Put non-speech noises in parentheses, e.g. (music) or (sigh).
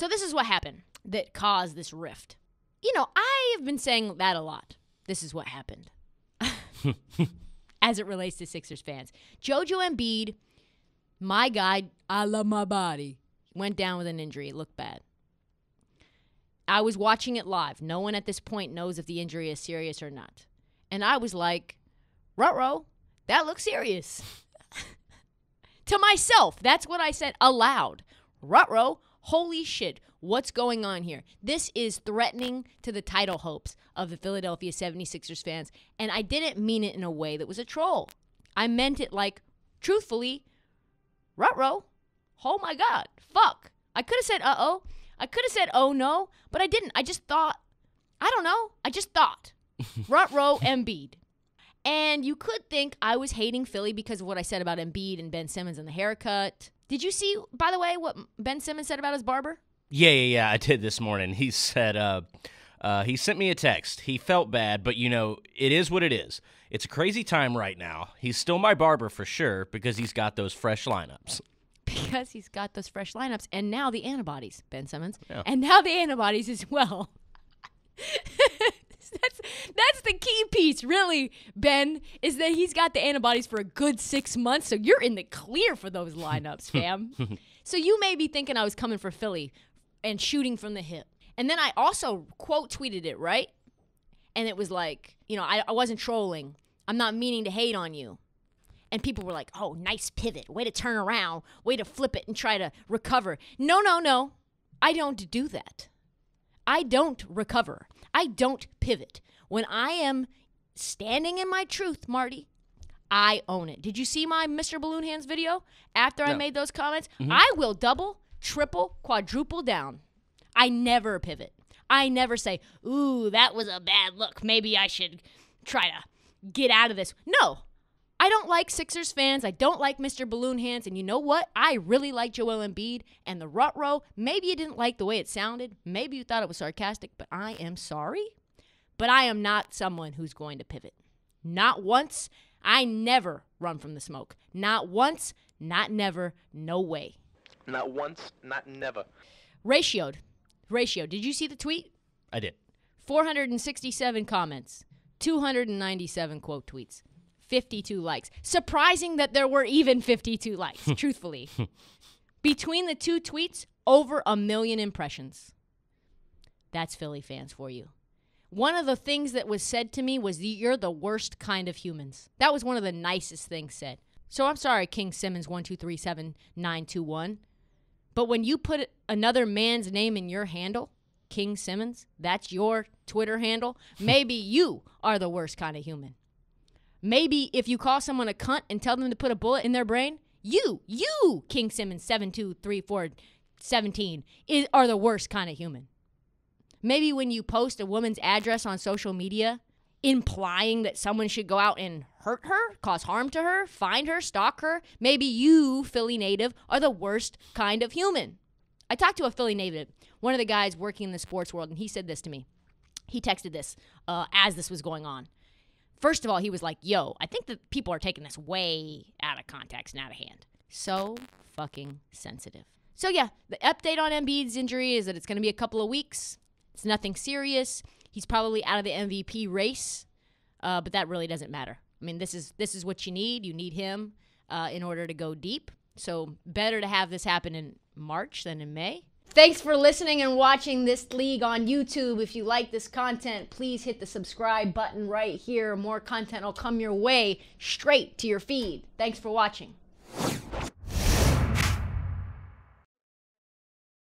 So this is what happened that caused this rift. You know, I have been saying that a lot. This is what happened. (laughs) As it relates to Sixers fans. Jojo Embiid, my guy, I love my body, went down with an injury. It looked bad. I was watching it live. No one at this point knows if the injury is serious or not. And I was like, Rutro, that looks serious. (laughs) to myself, that's what I said aloud. Rutro, holy shit, what's going on here? This is threatening to the title hopes of the Philadelphia 76ers fans. And I didn't mean it in a way that was a troll. I meant it like, truthfully, Rutro. Oh my God, fuck. I could have said, uh oh. I could have said, oh no, but I didn't. I just thought, I don't know. I just thought. (laughs) Rutro Embiid. And you could think I was hating Philly because of what I said about Embiid and Ben Simmons and the haircut. Did you see, by the way, what Ben Simmons said about his barber? Yeah, yeah, yeah. I did this morning. He said, uh, uh, he sent me a text. He felt bad, but you know, it is what it is. It's a crazy time right now. He's still my barber for sure because he's got those fresh lineups. (laughs) Because he's got those fresh lineups and now the antibodies, Ben Simmons. Yeah. And now the antibodies as well. (laughs) (laughs) that's that's the key piece, really, Ben, is that he's got the antibodies for a good six months, so you're in the clear for those lineups, (laughs) fam. so you may be thinking I was coming for Philly and shooting from the hip. And then I also quote tweeted it, right? And it was like, you know, I, I wasn't trolling. I'm not meaning to hate on you. And people were like, oh, nice pivot. Way to turn around. Way to flip it and try to recover. No, no, no. I don't do that. I don't recover. I don't pivot. When I am standing in my truth, Marty, I own it. Did you see my Mr. Balloon Hands video after no. I made those comments? Mm-hmm. I will double, triple, quadruple down. I never pivot. I never say, ooh, that was a bad look. Maybe I should try to get out of this. No, I don't like Sixers fans. I don't like Mr. Balloon Hands. And you know what? I really like Joel Embiid and the rut row. Maybe you didn't like the way it sounded. Maybe you thought it was sarcastic, but I am sorry. But I am not someone who's going to pivot. Not once. I never run from the smoke. Not once, not never, no way. Not once, not never. Ratioed. Ratio. Did you see the tweet? I did. 467 comments, 297 quote tweets. 52 likes. Surprising that there were even 52 likes, (laughs) truthfully. (laughs) Between the two tweets, over a million impressions. That's Philly fans for you. One of the things that was said to me was, You're the worst kind of humans. That was one of the nicest things said. So I'm sorry, King Simmons 1237921. But when you put another man's name in your handle, King Simmons, that's your Twitter handle, (laughs) maybe you are the worst kind of human. Maybe if you call someone a cunt and tell them to put a bullet in their brain, you, you, King Simmons 723417, are the worst kind of human. Maybe when you post a woman's address on social media, implying that someone should go out and hurt her, cause harm to her, find her, stalk her, maybe you, Philly native, are the worst kind of human. I talked to a Philly native, one of the guys working in the sports world, and he said this to me. He texted this uh, as this was going on. First of all, he was like, yo, I think that people are taking this way out of context and out of hand. So fucking sensitive. So, yeah, the update on Embiid's injury is that it's going to be a couple of weeks. It's nothing serious. He's probably out of the MVP race, uh, but that really doesn't matter. I mean, this is this is what you need. You need him uh, in order to go deep. So better to have this happen in March than in May. Thanks for listening and watching this league on YouTube. If you like this content, please hit the subscribe button right here. More content will come your way straight to your feed. Thanks for watching.